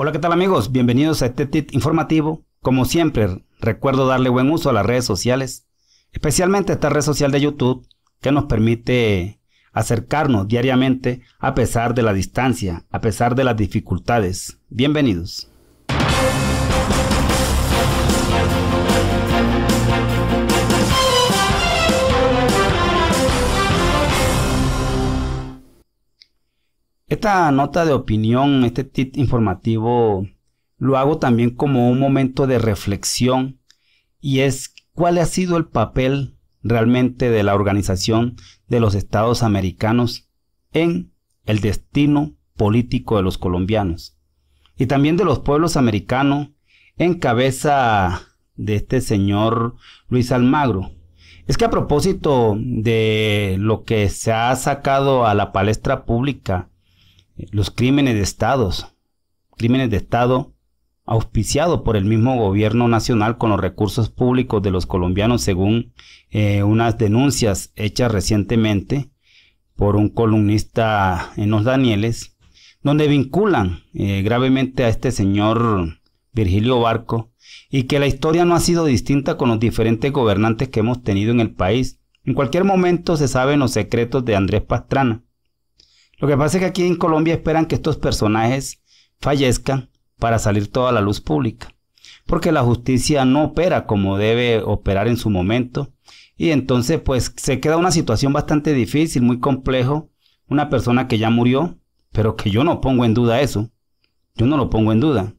Hola, ¿qué tal amigos? Bienvenidos a este tip informativo. Como siempre, recuerdo darle buen uso a las redes sociales, especialmente esta red social de YouTube que nos permite acercarnos diariamente a pesar de la distancia, a pesar de las dificultades. Bienvenidos. Esta nota de opinión, este tit informativo, lo hago también como un momento de reflexión y es cuál ha sido el papel realmente de la Organización de los Estados Americanos en el destino político de los colombianos y también de los pueblos americanos en cabeza de este señor Luis Almagro. Es que a propósito de lo que se ha sacado a la palestra pública los crímenes de estados, crímenes de estado auspiciados por el mismo gobierno nacional con los recursos públicos de los colombianos, según eh, unas denuncias hechas recientemente por un columnista en los Danieles, donde vinculan eh, gravemente a este señor Virgilio Barco y que la historia no ha sido distinta con los diferentes gobernantes que hemos tenido en el país. En cualquier momento se saben los secretos de Andrés Pastrana, lo que pasa es que aquí en Colombia esperan que estos personajes fallezcan para salir toda la luz pública, porque la justicia no opera como debe operar en su momento, y entonces pues se queda una situación bastante difícil, muy complejo, una persona que ya murió, pero que yo no pongo en duda eso, yo no lo pongo en duda.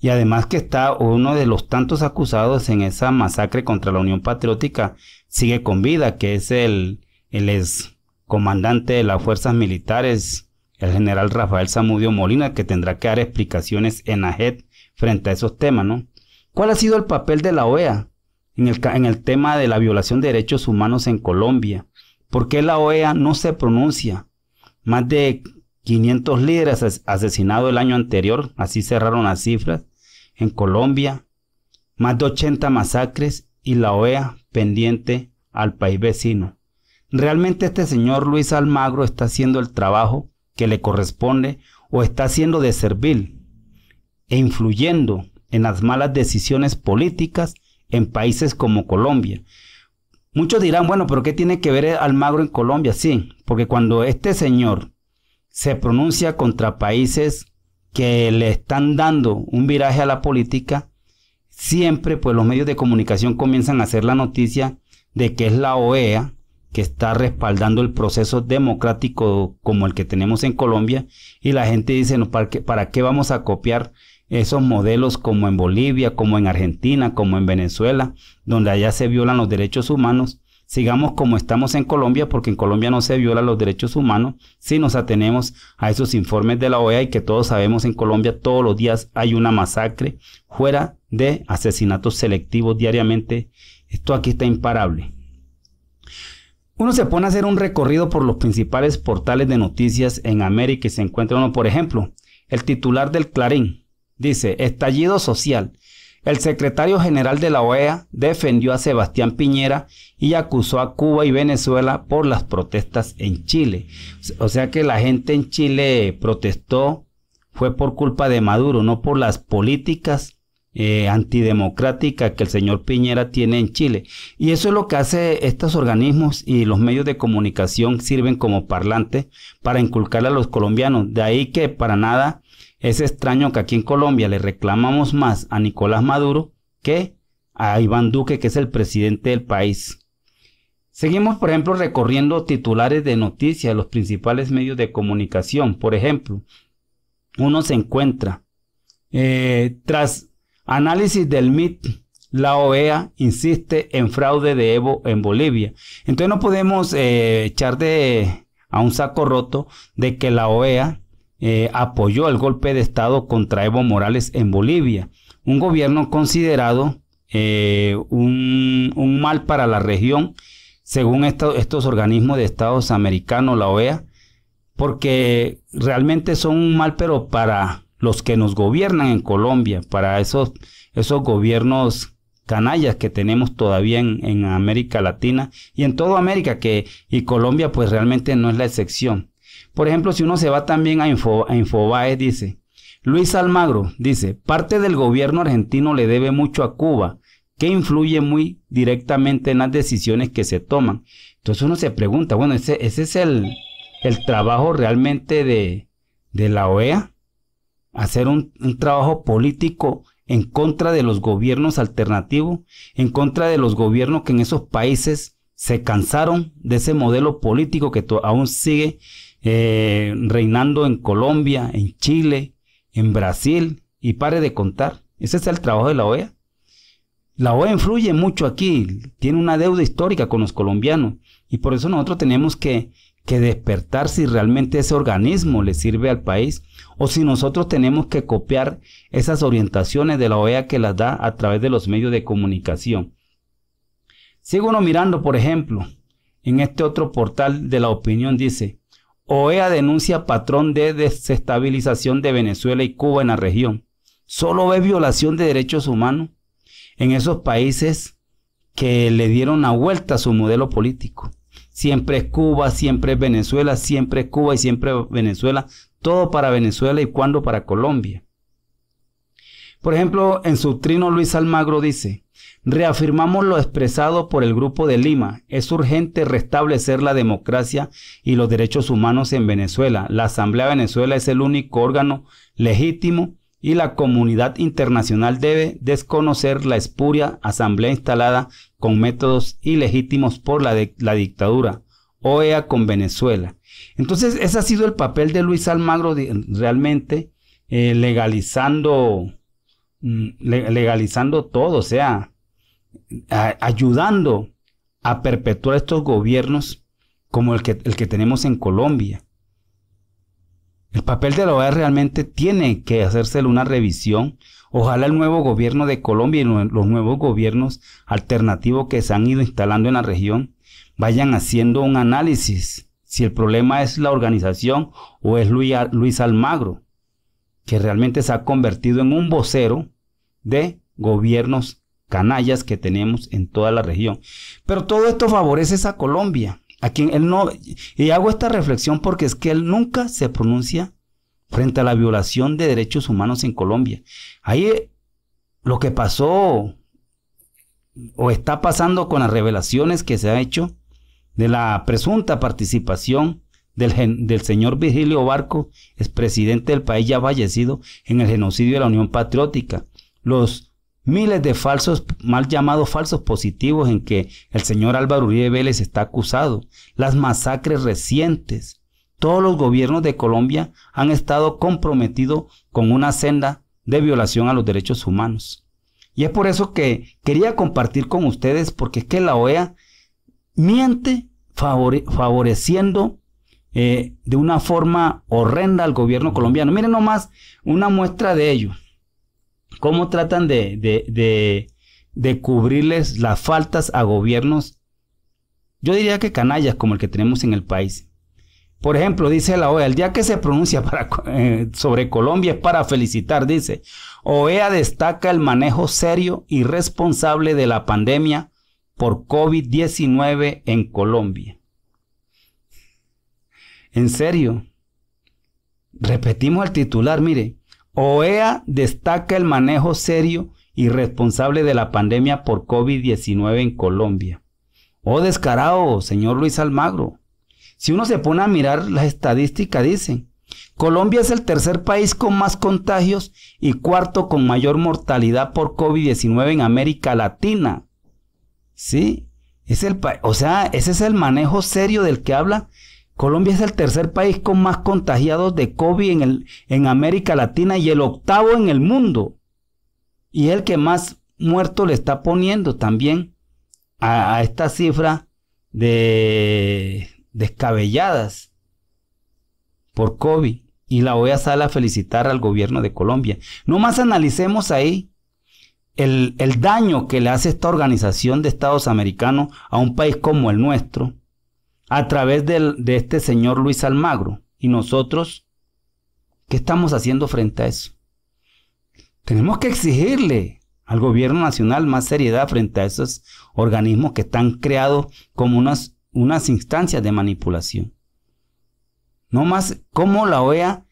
Y además que está uno de los tantos acusados en esa masacre contra la Unión Patriótica, sigue con vida, que es el, el ex comandante de las fuerzas militares, el general Rafael Zamudio Molina, que tendrá que dar explicaciones en la frente a esos temas, ¿no? ¿Cuál ha sido el papel de la OEA en el, en el tema de la violación de derechos humanos en Colombia? ¿Por qué la OEA no se pronuncia? Más de 500 líderes asesinados el año anterior, así cerraron las cifras, en Colombia, más de 80 masacres y la OEA pendiente al país vecino. ¿Realmente este señor Luis Almagro está haciendo el trabajo que le corresponde o está haciendo de servil e influyendo en las malas decisiones políticas en países como Colombia? Muchos dirán, bueno, pero ¿qué tiene que ver Almagro en Colombia? Sí, porque cuando este señor se pronuncia contra países que le están dando un viraje a la política, siempre pues los medios de comunicación comienzan a hacer la noticia de que es la OEA que está respaldando el proceso democrático como el que tenemos en Colombia y la gente dice, no, ¿para, qué, ¿para qué vamos a copiar esos modelos como en Bolivia, como en Argentina, como en Venezuela, donde allá se violan los derechos humanos? Sigamos como estamos en Colombia, porque en Colombia no se violan los derechos humanos si nos atenemos a esos informes de la OEA y que todos sabemos en Colombia todos los días hay una masacre fuera de asesinatos selectivos diariamente. Esto aquí está imparable uno se pone a hacer un recorrido por los principales portales de noticias en América y se encuentra uno, por ejemplo, el titular del Clarín dice, estallido social. El secretario general de la OEA defendió a Sebastián Piñera y acusó a Cuba y Venezuela por las protestas en Chile. O sea que la gente en Chile protestó fue por culpa de Maduro, no por las políticas eh, antidemocrática que el señor Piñera tiene en Chile. Y eso es lo que hace estos organismos y los medios de comunicación sirven como parlante para inculcarle a los colombianos. De ahí que para nada es extraño que aquí en Colombia le reclamamos más a Nicolás Maduro que a Iván Duque, que es el presidente del país. Seguimos, por ejemplo, recorriendo titulares de noticias de los principales medios de comunicación. Por ejemplo, uno se encuentra eh, tras Análisis del MIT. La OEA insiste en fraude de Evo en Bolivia. Entonces no podemos eh, echar de, a un saco roto de que la OEA eh, apoyó el golpe de Estado contra Evo Morales en Bolivia. Un gobierno considerado eh, un, mal para la región, según estos organismos de Estados Americanos, la OEA, porque realmente son un mal, pero para los que nos gobiernan en Colombia, para esos, esos gobiernos canallas que tenemos todavía en, América Latina y en toda América, que, y Colombia pues realmente no es la excepción. Por ejemplo, si uno se va también a, Info, a Infobae, dice, Luis Almagro dice, parte del gobierno argentino le debe mucho a Cuba, que influye muy directamente en las decisiones que se toman. Entonces uno se pregunta, bueno, ese, es el, el trabajo realmente de, de la OEA, hacer un, trabajo político en contra de los gobiernos alternativos, en contra de los gobiernos que en esos países se cansaron de ese modelo político que aún sigue eh, reinando en Colombia, en Chile, en Brasil, y pare de contar. Ese es el trabajo de la OEA. La OEA influye mucho aquí, tiene una deuda histórica con los colombianos, y por eso nosotros tenemos que, que despertar si realmente ese organismo le sirve al país o si nosotros tenemos que copiar esas orientaciones de la OEA que las da a través de los medios de comunicación. Sigo uno mirando, por ejemplo, en este otro portal de la opinión dice, OEA denuncia patrón de desestabilización de Venezuela y Cuba en la región. Solo ve violación de derechos humanos en esos países que le dieron la vuelta a su modelo político. Siempre es Cuba, siempre es Venezuela, siempre es Cuba y siempre es Venezuela, todo para Venezuela y cuando para Colombia. Por ejemplo, en su trino Luis Almagro dice, reafirmamos lo expresado por el Grupo de Lima, es urgente restablecer la democracia y los derechos humanos en Venezuela. La Asamblea Venezuela es el único órgano legítimo y la comunidad internacional debe desconocer la espuria asamblea instalada con métodos ilegítimos por la dictadura, OEA con Venezuela entonces, ese ha sido el papel de Luis Almagro realmente, eh, legalizando, mm, legalizando todo, o sea, ayudando a perpetuar estos gobiernos como el que, el que tenemos en Colombia. El papel de la OEA realmente tiene que hacerse una revisión. Ojalá el nuevo gobierno de Colombia y los nuevos gobiernos alternativos que se han ido instalando en la región vayan haciendo un análisis si el problema es la organización o es Luis Almagro, que realmente se ha convertido en un vocero de gobiernos canallas que tenemos en toda la región. Pero todo esto favorece a Colombia, a quien él no... Y hago esta reflexión porque es que él nunca se pronuncia frente a la violación de derechos humanos en Colombia. Ahí eh, lo que pasó o está pasando con las revelaciones que se ha hecho de la presunta participación del, del, señor Virgilio Barco, expresidente del país ya fallecido, en el genocidio de la Unión Patriótica. Los miles de falsos, mal llamados falsos positivos en que el señor Álvaro Uribe Vélez está acusado. Las masacres recientes. Todos los gobiernos de Colombia han estado comprometidos con una senda de violación a los derechos humanos. Y es por eso que quería compartir con ustedes, porque es que la OEA miente favoreciendo eh, de una forma horrenda al gobierno colombiano. Miren nomás una muestra de ello. Cómo tratan de, cubrirles las faltas a gobiernos, yo diría que canallas como el que tenemos en el país. Por ejemplo, dice la OEA, el día que se pronuncia eh, sobre Colombia es para felicitar, dice. OEA destaca el manejo serio y responsable de la pandemia por COVID-19 en Colombia. En serio, repetimos el titular, mire, OEA destaca el manejo serio y responsable de la pandemia por COVID-19 en Colombia. Oh, descarado, señor Luis Almagro. Si uno se pone a mirar las estadísticas, dicen, Colombia es el tercer país con más contagios y cuarto con mayor mortalidad por COVID-19 en América Latina. ¿sí? Es el o sea, ese es el manejo serio del que habla. Colombia es el tercer país con más contagiados de COVID en, en América Latina y el octavo en el mundo. Y el que más muerto le está poniendo también a, a esta cifra de descabelladas por COVID. Y la OEA sale a felicitar al gobierno de Colombia. No más analicemos ahí el, daño que le hace esta organización de estados americanos a un país como el nuestro a través de este señor Luis Almagro. Y nosotros, ¿qué estamos haciendo frente a eso? Tenemos que exigirle al gobierno nacional más seriedad frente a esos organismos que están creados como unas, unas instancias de manipulación. No más cómo la OEA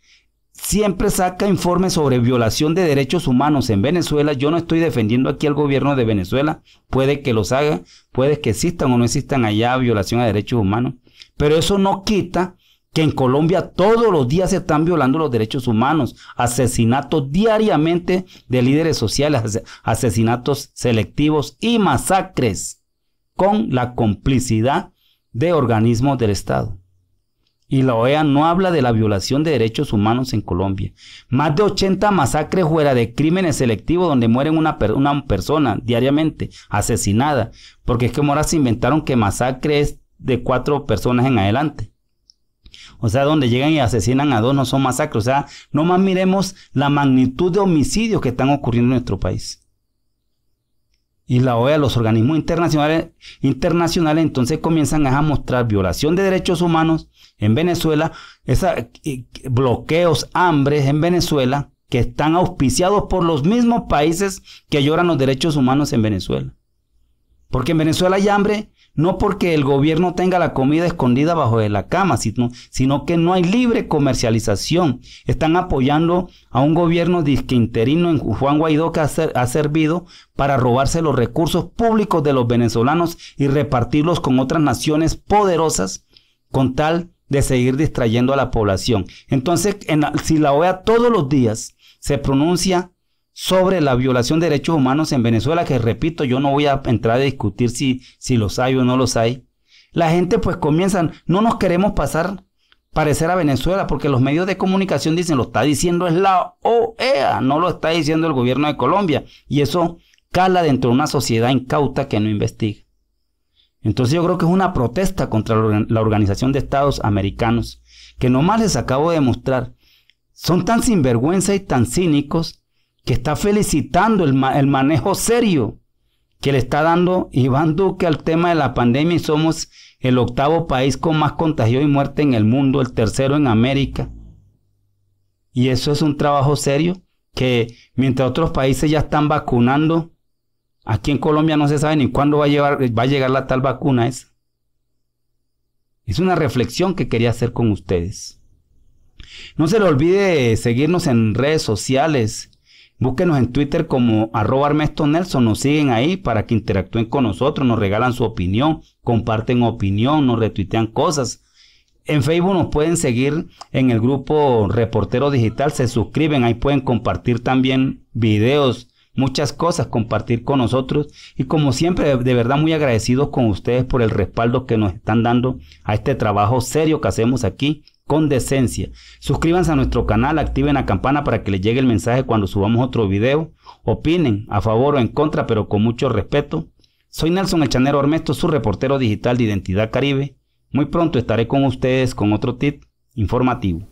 siempre saca informes sobre violación de derechos humanos en Venezuela. Yo no estoy defendiendo aquí al gobierno de Venezuela. Puede que los haga, puede que existan o no existan allá violación a derechos humanos. Pero eso no quita que en Colombia todos los días se están violando los derechos humanos, asesinatos diariamente de líderes sociales, asesinatos selectivos y masacres con la complicidad de organismos del Estado y la OEA no habla de la violación de derechos humanos en Colombia. Más de 80 masacres fuera de crímenes selectivos donde mueren una, persona diariamente asesinada, porque es que Moras se inventaron que masacre es de cuatro personas en adelante. O sea, donde llegan y asesinan a dos no son masacres. O sea, más miremos la magnitud de homicidios que están ocurriendo en nuestro país y la OEA, los organismos internacionales, internacionales entonces comienzan a mostrar violación de derechos humanos en Venezuela, bloqueos, hambres en Venezuela, que están auspiciados por los mismos países que lloran los derechos humanos en Venezuela. Porque en Venezuela hay hambre no porque el gobierno tenga la comida escondida bajo de la cama, sino, sino que no hay libre comercialización. Están apoyando a un gobierno disquinterino interino en Juan Guaidó que ha, servido para robarse los recursos públicos de los venezolanos y repartirlos con otras naciones poderosas con tal de seguir distrayendo a la población. Entonces, en si la OEA todos los días se pronuncia sobre la violación de derechos humanos en Venezuela, que repito, yo no voy a entrar a discutir si, si los hay o no los hay. La gente pues comienzan, no nos queremos pasar parecer a Venezuela, porque los medios de comunicación dicen, lo está diciendo es la OEA, no lo está diciendo el gobierno de Colombia. Y eso cala dentro de una sociedad incauta que no investiga. Entonces yo creo que es una protesta contra la Organización de Estados Americanos, que nomás les acabo de mostrar. Son tan sinvergüenza y tan cínicos que está felicitando el, manejo serio que le está dando Iván Duque al tema de la pandemia y somos el octavo país con más contagios y muerte en el mundo, el tercero en América. Y eso es un trabajo serio que mientras otros países ya están vacunando, aquí en Colombia no se sabe ni cuándo va a, va a llegar la tal vacuna esa. Es una reflexión que quería hacer con ustedes. No se le olvide seguirnos en redes sociales, Búsquenos en Twitter como arroba armesto Nelson, nos siguen ahí para que interactúen con nosotros, nos regalan su opinión, comparten opinión, nos retuitean cosas. En Facebook nos pueden seguir en el grupo Reportero Digital, se suscriben, ahí pueden compartir también videos, muchas cosas, compartir con nosotros. Y como siempre, de verdad muy agradecidos con ustedes por el respaldo que nos están dando a este trabajo serio que hacemos aquí con decencia. Suscríbanse a nuestro canal, activen la campana para que les llegue el mensaje cuando subamos otro video. Opinen a favor o en contra, pero con mucho respeto. Soy Nelson Echanero Ormesto, su reportero digital de Identidad Caribe. Muy pronto estaré con ustedes con otro tip informativo.